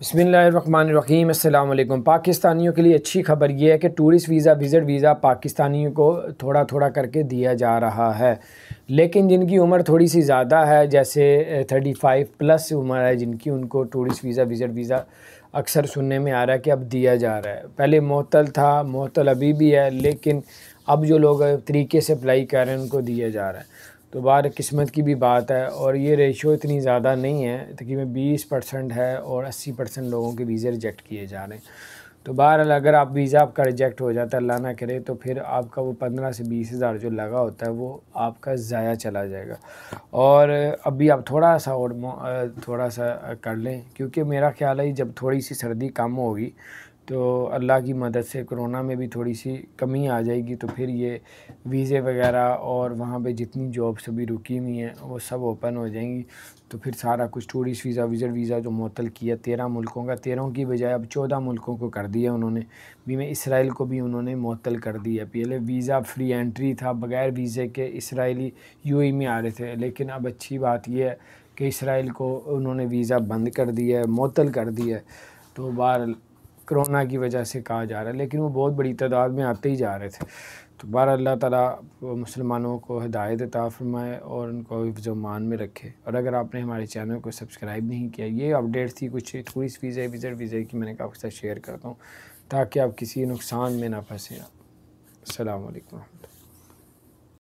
बसमीम अल्लाम पाकिस्तानियों के लिए अच्छी खबर यह है कि टूरिस्ट वीज़ा विज़िट वीज़ा पाकिस्तानियों को थोड़ा थोड़ा करके दिया जा रहा है लेकिन जिनकी उम्र थोड़ी सी ज़्यादा है जैसे 35 प्लस उम्र है जिनकी उनको टूरिस्ट वीज़ा विज़िट वीज़ा अक्सर सुनने में आ रहा है कि अब दिया जा रहा है पहले मोतल था मोतल अभी भी है लेकिन अब जो लोग तरीके से अप्लाई कर रहे हैं उनको दिया जा रहा है तो बाहर किस्मत की भी बात है और ये रेशो इतनी ज़्यादा नहीं है तकरीबन बीस परसेंट है और अस्सी परसेंट लोगों के वीज़े रिजेक्ट किए जा रहे हैं तो बहरहाल अगर आप वीज़ा आपका रिजेक्ट हो जाता है अल्लाह ना करे तो फिर आपका वो पंद्रह से बीस हज़ार जो लगा होता है वो आपका ज़ाया चला जाएगा और अभी आप थोड़ा सा और थोड़ा सा कर लें क्योंकि मेरा ख्याल है जब थोड़ी सी सर्दी कम होगी तो अल्लाह की मदद से कोरोना में भी थोड़ी सी कमी आ जाएगी तो फिर ये वीज़े वगैरह और वहाँ पे जितनी जॉब्स अभी रुकी हुई हैं वो सब ओपन हो जाएंगी तो फिर सारा कुछ टूरिस्ट वीज़ा विज़ट वीज़ा जो मअतल किया तेरह मुल्कों का तेरहों की बजाय अब चौदह मुल्कों को कर दिया उन्होंने बीमे इसराइल को भी उन्होंने मअतल कर दिया पहले वीज़ा फ्री एंट्री था बग़ैर वीज़े के इसराइली यू में आ रहे थे लेकिन अब अच्छी बात यह है कि इसराइल को उन्होंने वीज़ा बंद कर दिया है मअतल कर दिया है तो बार कोरोना की वजह से कहा जा रहा है लेकिन वो बहुत बड़ी तादाद में आते ही जा रहे थे तो बार अल्लाह ताला मुसलमानों को हदायत अता फरमाए और उनको जमान में रखे और अगर आपने हमारे चैनल को सब्सक्राइब नहीं किया ये अपडेट थी कुछ थोड़ी सी वीज़ा विज़र वीज़े की मैंने आपके साथ शेयर करता हूँ ताकि आप किसी नुकसान में ना फंसें अल्लाम वरहमल